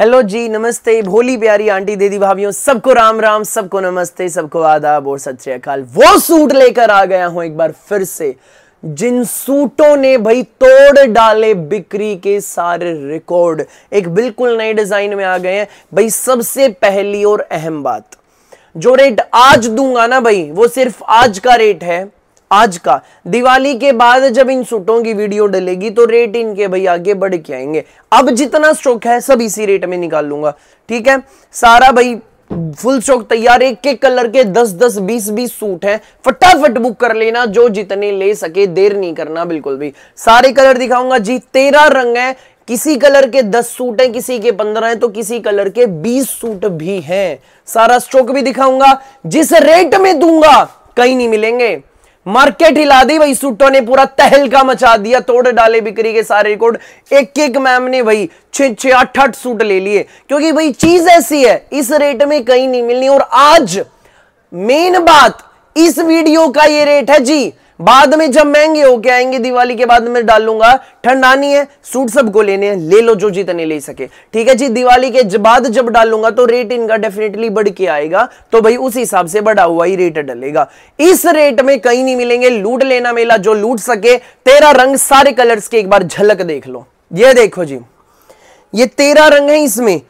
hello जी नमस्ते भोली प्यारी आंटी दीदी भाभियों सबको राम राम सबको नमस्ते सबको आदाब और सत श्रीकाल वो सूट लेकर आ गया हूं एक बार फिर से जिन सूटों ने भाई तोड़ डाले बिक्री के सारे रिकॉर्ड एक बिल्कुल नए डिजाइन में आ गए हैं भाई सबसे पहली और अहम बात जो रेट आज दूंगा ना भाई वो सिर्फ आज का रेट है आज का दिवाली के बाद जब इन सूटों की वीडियो डलेगी तो रेट इनके भाई आगे बढ़ के आएंगे अब जितना स्टॉक है सब इसी रेट में निकाल लूंगा ठीक है सारा भाई फुल स्टॉक तैयार एक एक कलर के दस दस बीस बीस सूट हैं फटाफट बुक कर लेना जो जितने ले सके देर नहीं करना बिल्कुल भी सारे कलर दिखाऊंगा जी तेरह रंग है किसी कलर के दस सूट हैं किसी के पंद्रह हैं तो किसी कलर के बीस सूट भी हैं सारा स्टॉक भी दिखाऊंगा जिस रेट में दूंगा कहीं नहीं मिलेंगे मार्केट हिला दी भाई सूटों ने पूरा तहलका मचा दिया तोड़ डाले बिक्री के सारे रिकॉर्ड एक एक मैम ने भाई छे छह आठ आठ सूट ले लिए क्योंकि भाई चीज ऐसी है इस रेट में कहीं नहीं मिलनी और आज मेन बात इस वीडियो का ये रेट है जी बाद में जब महंगे होके आएंगे दिवाली के बाद में डालूंगा ठंड आनी है सूट सबको लेने हैं ले लो जो जितने ले सके ठीक है जी दिवाली के बाद जब डालूंगा तो रेट इनका डेफिनेटली बढ़ के आएगा तो भाई उस हिसाब से बढ़ा हुआ ही रेट डलेगा इस रेट में कहीं नहीं मिलेंगे लूट लेना मेला जो लूट सके तेरा रंग सारे कलर्स के एक बार झलक देख लो ये देखो जी ये तेरह रंग है इसमें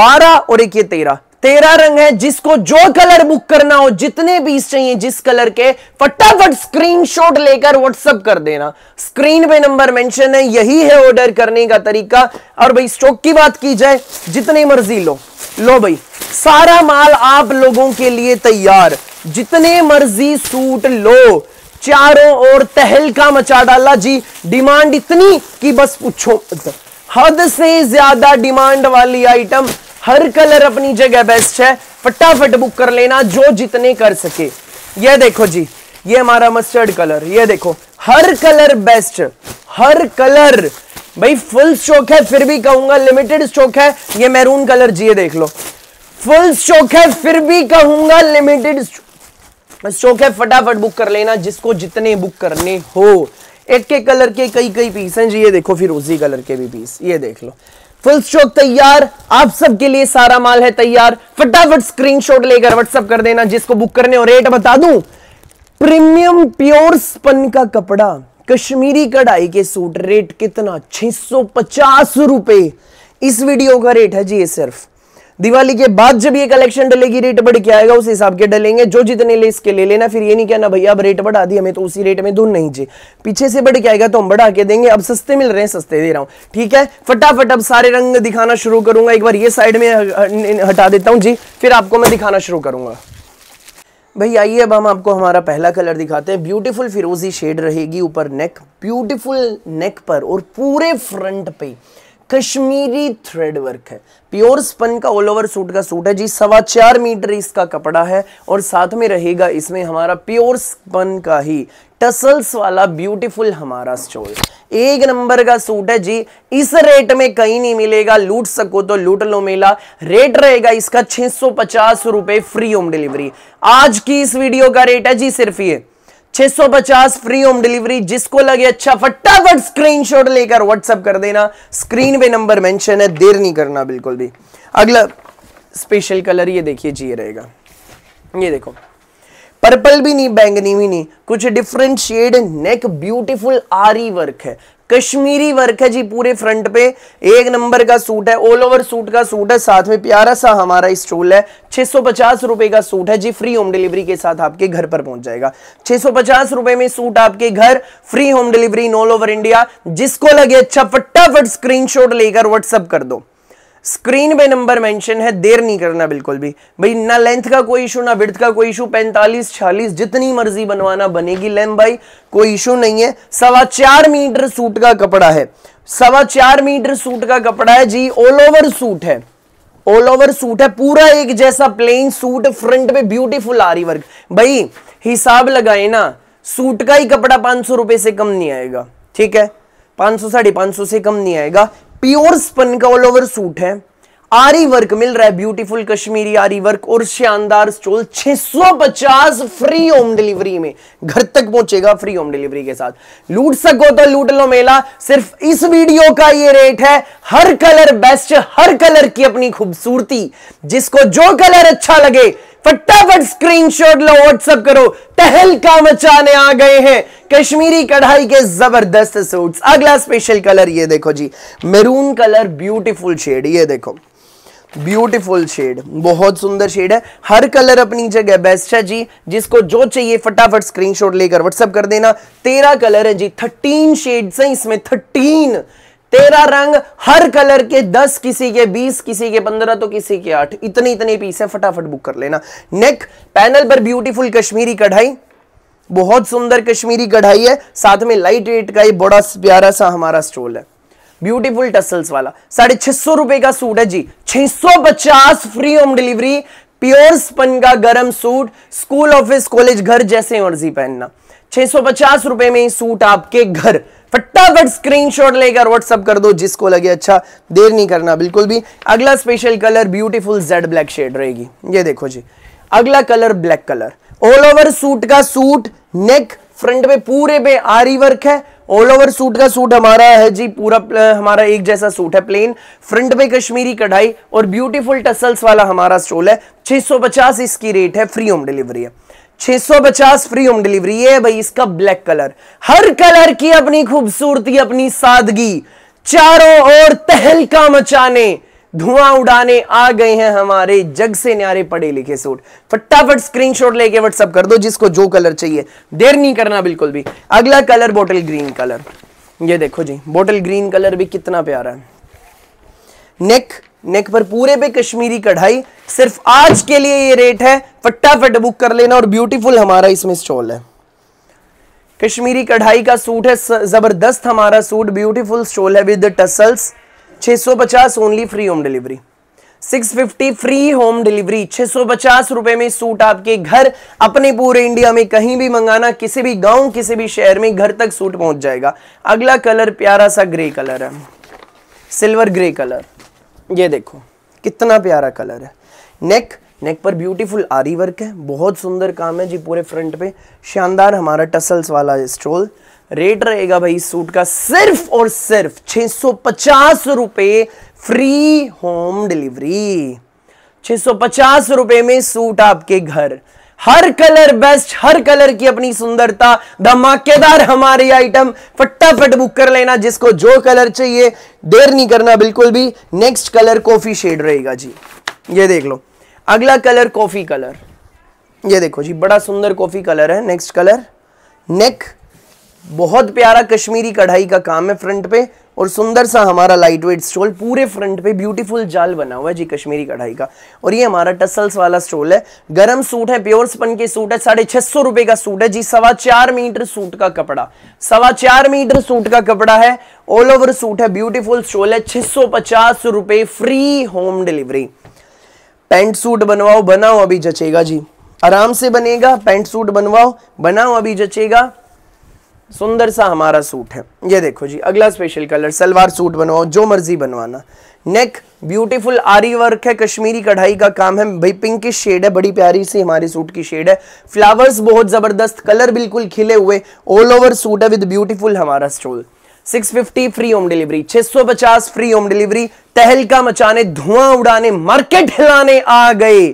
बारह और एक ये तेरह तेरह रंग है जिसको जो कलर बुक करना हो जितने पीस चाहिए जिस कलर के फटाफट स्क्रीनशॉट लेकर व्हाट्सअप कर देना स्क्रीन पे नंबर मेंशन है यही है ऑर्डर करने का तरीका और भाई स्टॉक की बात की जाए जितने मर्जी लो लो भाई सारा माल आप लोगों के लिए तैयार जितने मर्जी सूट लो चारों ओर तहलका मचा डाला जी डिमांड इतनी कि बस पूछो हद से ज्यादा डिमांड वाली आइटम हर कलर अपनी जगह बेस्ट है फटाफट बुक कर लेना जो जितने कर सके ये देखो जी ये हमारा मस्टर्ड कलर ये देखो हर कलर बेस्ट हर कलर भाई फुल स्टॉक है फिर भी कहूंगा लिमिटेड स्टॉक है ये मैरून कलर जी ये देख लो फुल स्टॉक है फिर भी कहूंगा लिमिटेड स्टॉक है फटाफट बुक कर लेना जिसको जितने बुक करने हो एक के कलर के कई कई पीस हैं जी ये देखो फिरोजी कलर के भी पीस ये देख लो फुल स्टॉक तैयार आप सबके लिए सारा माल है तैयार फटाफट स्क्रीनशॉट लेकर व्हाट्सअप कर देना जिसको बुक करने और रेट बता दूं प्रीमियम प्योर स्पन का कपड़ा कश्मीरी कढ़ाई के सूट रेट कितना छह सौ पचास रुपए इस वीडियो का रेट है जी ये सिर्फ दिवाली के बाद जब ये कलेक्शन डलेगी रेट बढ़ के आएगा उस हिसाब के डलेंगे जो जितने ले इसके ले लेना फिर ये नहीं कहना भैया अब रेट बढ़ा दी हमें तो उसी रेट में धुन नहीं चाहिए पीछे से बढ़ के आएगा तो हम बढ़ा के देंगे अब सस्ते मिल रहे हैं सस्ते दे रहा हूं ठीक है फटाफट अब सारे रंग दिखाना शुरू करूंगा एक बार ये साइड में हटा देता हूँ जी फिर आपको मैं दिखाना शुरू करूंगा भाई आइए अब हम आपको हमारा पहला कलर दिखाते हैं ब्यूटीफुल फिरोजी शेड रहेगी ऊपर नेक ब्यूटीफुल नेक पर और पूरे फ्रंट पे कश्मीरी थ्रेड वर्क है प्योर स्पन का ऑल ओवर सूट का सूट है जी सवा चार मीटर इसका कपड़ा है और साथ में रहेगा इसमें हमारा प्योर स्पन का ही टसल्स वाला ब्यूटीफुल हमारा स्टोल एक नंबर का सूट है जी इस रेट में कहीं नहीं मिलेगा लूट सको तो लूट लो मेला रेट रहेगा इसका छह सौ पचास रुपए फ्री होम डिलीवरी आज की इस वीडियो का रेट है जी सिर्फ ये 650 फ्री होम डिलीवरी जिसको लगे अच्छा फटाफट स्क्रीनशॉट लेकर व्हाट्सअप कर देना स्क्रीन पे नंबर मेंशन है देर नहीं करना बिल्कुल भी अगला स्पेशल कलर ये देखिए जी रहेगा ये देखो पर्पल भी नहीं बैंगनी भी नहीं कुछ different shade neck beautiful aari work है कश्मीरी वर्क है जी पूरे फ्रंट पे एक नंबर का सूट है ऑल ओवर सूट का सूट है साथ में प्यारा सा हमारा स्टोल है छह सौ पचास रुपए का सूट है जी फ्री होम डिलीवरी के साथ आपके घर पर पहुंच जाएगा छह सौ पचास रुपए में सूट आपके घर free home delivery in all over India जिसको लगे अच्छा फटाफट स्क्रीनशॉट लेकर व्हाट्सअप कर दो स्क्रीन पे नंबर मेंशन है देर नहीं करना बिल्कुल भी भाई ना लेंथ का कोई इशू ना विड्थ का कोई इशू 45 46 जितनी मर्जी बनवाना बनेगी लेम भाई कोई इशू नहीं है सवा चार मीटर सूट का कपड़ा है सवा चार मीटर सूट का कपड़ा है जी ऑल ओवर सूट है ऑल ओवर सूट है पूरा एक जैसा प्लेन सूट फ्रंट पे ब्यूटीफुल आरी वर्क भाई हिसाब लगाए ना सूट का ही कपड़ा पांच रुपए से कम नहीं आएगा ठीक है पांच सौ साढ़े पांच सौ से कम नहीं आएगा प्योर स्पन का ऑल ओवर सूट है आरी वर्क मिल रहा है ब्यूटीफुल कश्मीरी आरी वर्क और शानदार स्टोल 650 फ्री होम डिलीवरी में घर तक पहुंचेगा फ्री होम डिलीवरी के साथ लूट सको तो लूट लो मेला सिर्फ इस वीडियो का ये रेट है हर कलर बेस्ट हर कलर की अपनी खूबसूरती जिसको जो कलर अच्छा लगे फटाफट स्क्रीनशॉट लो व्हाट्सअप करो तहलका मचाने आ गए हैं कश्मीरी कढ़ाई के जबरदस्त सूट्स अगला स्पेशल कलर ये देखो जी मेरून कलर ब्यूटीफुल शेड ये देखो ब्यूटीफुल शेड बहुत सुंदर शेड है हर कलर अपनी जगह बेस्ट है जी जिसको जो चाहिए फटाफट स्क्रीनशॉट लेकर व्हाट्सअप कर देना तेरह कलर है जी थर्टीन शेड्स हैं इसमें थर्टीन तेरह रंग हर कलर के दस किसी के बीस किसी के पंद्रह तो किसी के आठ इतने इतने पीस है फटाफट बुक कर लेना नेक पैनल पर ब्यूटीफुल कश्मीरी कढ़ाई बहुत सुंदर कश्मीरी कढ़ाई है साथ में लाइट वेट का ही बड़ा प्यारा सा हमारा स्टोल है ब्यूटीफुल टसल्स वाला साढ़े छह सौ रुपए का सूट है जी पचास free home delivery pure spun का गरम सूट स्कूल ऑफिस कॉलेज घर जैसे मर्जी पहनना पचास रुपए में सूट आपके घर फटाफट स्क्रीनशॉट लेकर व्हाट्सअप कर दो जिसको लगे अच्छा देर नहीं करना बिल्कुल भी अगला special colour beautiful jade black shade रहेगी ये देखो जी अगला colour black colour all over suit का सूट नेक फ्रंट पे पूरे पे आरी वर्क है ऑल ओवर सूट का सूट हमारा है जी पूरा हमारा एक जैसा सूट है प्लेन फ्रंट पे कश्मीरी कढ़ाई और ब्यूटीफुल टसल्स वाला हमारा स्टोल है 650 इसकी रेट है फ्री होम डिलीवरी है 650 फ्री होम डिलीवरी ये भाई इसका ब्लैक कलर हर कलर की अपनी खूबसूरती अपनी सादगी चारों ओर तहलका मचाने धुआं उड़ाने आ गए हैं हमारे जग से न्यारे पढ़े लिखे सूट फटाफट स्क्रीनशॉट लेके व्हाट्सअप कर दो जिसको जो कलर चाहिए देर नहीं करना बिल्कुल भी अगला कलर बोटल ग्रीन कलर ये देखो जी बोटल ग्रीन कलर भी कितना प्यारा है नेक नेक पर पूरे पे कश्मीरी कढ़ाई सिर्फ आज के लिए ये रेट है फटाफट बुक कर लेना और ब्यूटीफुल हमारा इसमें स्टॉल है कश्मीरी कढ़ाई का सूट है जबरदस्त हमारा सूट ब्यूटीफुल स्टॉल है with tassels 650 only free home delivery 650 free home delivery 650 रुपए में सूट आपके घर अपने पूरे इंडिया में कहीं भी मंगाना किसी भी गांव किसी भी शहर में घर तक सूट पहुंच जाएगा अगला कलर प्यारा सा ग्रे कलर है सिल्वर ग्रे कलर ये देखो कितना प्यारा कलर है नेक नेक पर ब्यूटीफुल आरी वर्क है बहुत सुंदर काम है जी पूरे फ्रंट पे शानदार हमारा टसल्स वाला स्टोल रेट रहेगा भाई सूट का सिर्फ और सिर्फ छ सौ पचास रुपये फ्री होम डिलीवरी छ सौ पचास रुपये में सूट आपके घर हर कलर बेस्ट हर कलर की अपनी सुंदरता धमाकेदार हमारे आइटम फटाफट बुक कर लेना जिसको जो कलर चाहिए देर नहीं करना बिल्कुल भी नेक्स्ट कलर कॉफी शेड रहेगा जी ये देख लो अगला कलर कॉफ़ी कलर ये देखो जी बड़ा सुंदर कॉफ़ी कलर है नेक्स्ट कलर नेक बहुत प्यारा कश्मीरी कढ़ाई का काम है फ्रंट पे और सुंदर सा हमारा लाइट वेट स्टोल पूरे फ्रंट पे ब्यूटीफुल जाल बना हुआ है जी कश्मीरी कढ़ाई का और ये हमारा टसल्स वाला स्टोल है गरम सूट है प्योर स्पन के सूट है साढ़े छह सौ रुपए का सूट है जी सवा चार मीटर सूट का कपड़ा सवा चार मीटर सूट का कपड़ा है ऑल ओवर सूट है ब्यूटीफुल स्टोल है छह सौ पचास रुपए free home delivery pant suit बनवाओ बनाओ अभी जचेगा जी आराम से बनेगा पैंट सूट बनवाओ बनाओ अभी जचेगा सुंदर सा हमारा सूट है ये देखो जी अगला स्पेशल कलर सलवार सूट बनवाओ जो मर्जी बनवाना नेक ब्यूटीफुल आरी वर्क है कश्मीरी कढ़ाई का काम है भाई पिंक की शेड है बड़ी प्यारी सी हमारे सूट की शेड है फ्लावर्स बहुत ज़बरदस्त कलर बिल्कुल खिले हुए ऑल ओवर सूट है विद ब्यूटीफुल हमारा stole 650 free home delivery 650 free home delivery तहलका मचाने धुआं उड़ाने मार्केट हिलाने आ गए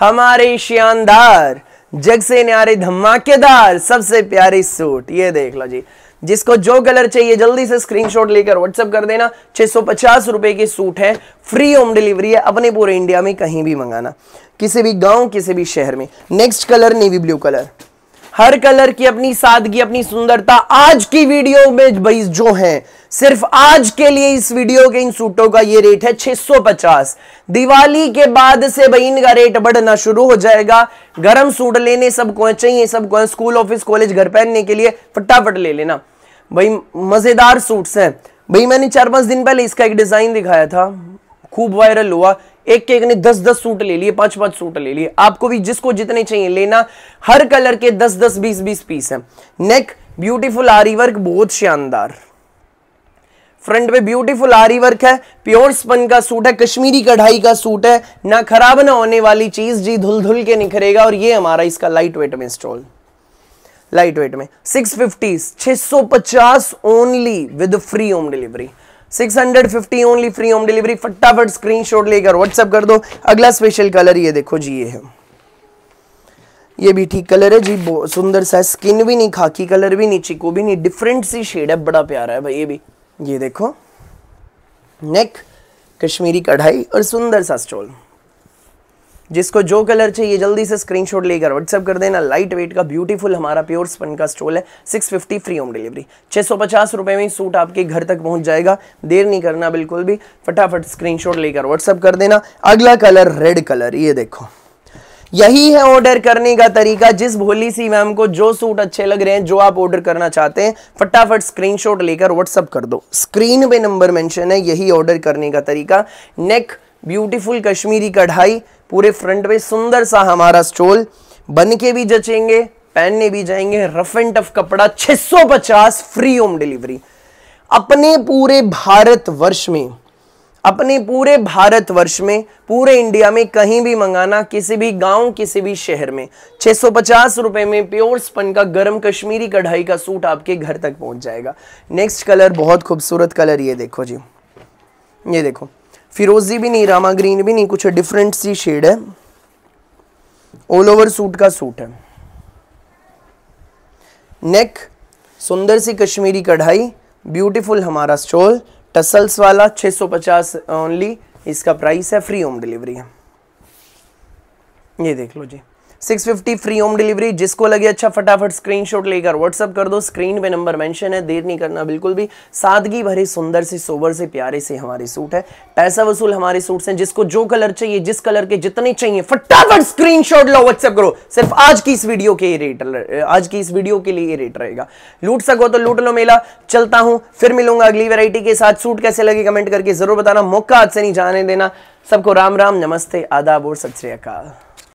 हमारे शानदार जग से न्यारे धमाकेदार सबसे प्यारी सूट ये देख लो जी जिसको जो कलर चाहिए जल्दी से स्क्रीनशॉट लेकर व्हाट्सअप कर देना 650 रुपए की सूट है फ्री होम डिलीवरी है अपने पूरे इंडिया में कहीं भी मंगाना किसी भी गांव किसी भी शहर में next colour navy blue colour हर कलर की अपनी सादगी अपनी सुंदरता आज की वीडियो में भाई जो है सिर्फ आज के लिए इस वीडियो के इन सूटों का ये रेट है 650 दिवाली के बाद से भाई इनका रेट बढ़ना शुरू हो जाएगा गर्म सूट लेने सबको चाहिए सबको स्कूल ऑफिस कॉलेज घर पहनने के लिए फटाफट ले लेना भाई मजेदार सूट्स हैं भाई मैंने चार पांच दिन पहले इसका एक डिजाइन दिखाया था खूब वायरल हुआ एक के एक ने दस दस सूट ले लिए पांच पांच सूट ले लिए आपको भी जिसको जितने चाहिए लेना हर कलर के दस दस बीस बीस पीस है नेक ब्यूटीफुल आरी वर्क बहुत शानदार फ्रंट पे ब्यूटीफुल आरी वर्क है प्योर स्पन का सूट है कश्मीरी कढ़ाई का सूट है ना खराब ना होने वाली चीज जी धुल धुल के निखरेगा और ये हमारा इसका लाइट वेट में स्टॉल लाइट वेट में सिक्स फिफ्टी छह सौ पचास only with free home delivery 650 only free home delivery फटाफट स्क्रीनशॉट लेकर व्हाट्सएप कर दो अगला स्पेशल कलर ये देखो जी ये है ये भी ठीक कलर है जी बहुत सुंदर सा स्किन भी नहीं खाकी कलर भी नहीं चिको भी नहीं डिफरेंट सी शेड है बड़ा प्यारा है भाई ये भी ये देखो नेक कश्मीरी कढ़ाई और सुंदर सा स्टॉल जिसको जो कलर चाहिए जल्दी से स्क्रीनशॉट लेकर व्हाट्सअप कर देना लाइट वेट का ब्यूटीफुल हमारा प्योर स्पन का स्टोल है 650 फ्री होम डिलीवरी छह सौ पचास रुपए में सूट आपके घर तक पहुंच जाएगा देर नहीं करना बिल्कुल भी फटाफट स्क्रीनशॉट लेकर व्हाट्सअप कर देना अगला कलर रेड कलर ये देखो यही है ऑर्डर करने का तरीका जिस भोली सी मैम को जो सूट अच्छे लग रहे हैं जो आप ऑर्डर करना चाहते हैं फटाफट स्क्रीनशॉट लेकर व्हाट्सअप कर दो स्क्रीन पे नंबर मेंशन है यही ऑर्डर करने का तरीका नेक ब्यूटीफुल कश्मीरी कढ़ाई पूरे फ्रंट में सुंदर सा हमारा स्टोल बन के भी जचेंगे पहनने भी जाएंगे रफ एंड टफ कपड़ा 650 फ्री होम डिलीवरी अपने पूरे भारत वर्ष में अपने पूरे भारत वर्ष में पूरे इंडिया में कहीं भी मंगाना किसी भी गांव किसी भी शहर में 650 रुपए में प्योर स्पन का गर्म कश्मीरी कढ़ाई का सूट आपके घर तक पहुंच जाएगा नेक्स्ट कलर बहुत खूबसूरत कलर ये देखो जी ये देखो फिरोजी भी नहीं रामा ग्रीन भी नहीं कुछ डिफरेंट सी शेड है ऑल ओवर सूट का सूट है नेक सुंदर सी कश्मीरी कढ़ाई ब्यूटीफुल हमारा स्टॉल टसल्स वाला 650 ओनली इसका प्राइस है फ्री होम डिलीवरी है ये देख लो जी six fifty free home delivery जिसको लगे अच्छा फटाफट स्क्रीनशॉट लेकर व्हाट्सअप कर दो स्क्रीन पे नंबर मेंशन है देर नहीं करना बिल्कुल भी सादगी भरे सुंदर से सोबर से प्यारे से हमारे सूट है पैसा वसूल हमारे सूट से जिसको जो कलर चाहिए जिस कलर के जितने चाहिए फटाफट स्क्रीन लो व्हाट्सअप करो सिर्फ आज की इस वीडियो के रेट आज की इस वीडियो के लिए रेट रहेगा लूट सको तो लूट लो मेला चलता हूँ फिर मिलूंगा अगली वेरायटी के साथ सूट कैसे लगे कमेंट करके जरूर बताना मौका आज से नहीं जाने देना सबको राम राम नमस्ते आदाब और सत श्री अकाल